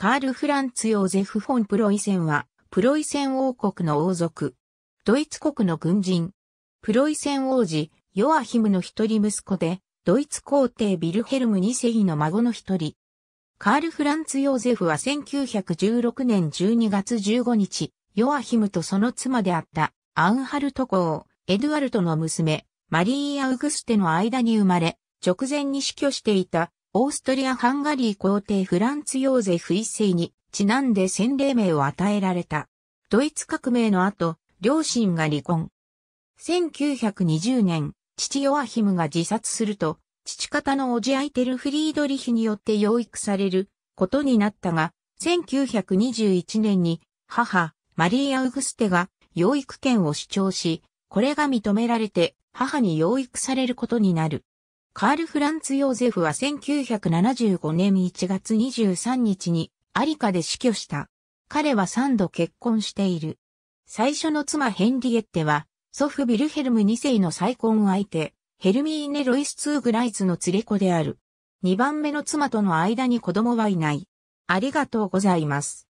カール・フランツ・ヨーゼフ・フォン・プロイセンは、プロイセン王国の王族。ドイツ国の軍人。プロイセン王子、ヨアヒムの一人息子で、ドイツ皇帝ビルヘルム二世の孫の一人。カール・フランツ・ヨーゼフは1916年12月15日、ヨアヒムとその妻であったアンハルト公、エドゥアルトの娘、マリー・アウグステの間に生まれ、直前に死去していたオーストリア・ハンガリー皇帝フランツ・ヨーゼフ一世にちなんで洗礼名を与えられた。ドイツ革命の後、両親が離婚。1920年、父ヨアヒムが自殺すると、父方のおじアイテルフリードリヒによって養育されることになったが、1921年に母、マリー・アウグステが養育権を主張し、これが認められて母に養育されることになる。カール・フランツ・ヨーゼフは1975年1月23日にアリカで死去した。彼は3度結婚している。最初の妻ヘンリエッテは、祖父ビルヘルム2世の再婚相手、ヘルミーネ・ロイス・ツーグライツの連れ子である。2番目の妻との間に子供はいない。ありがとうございます。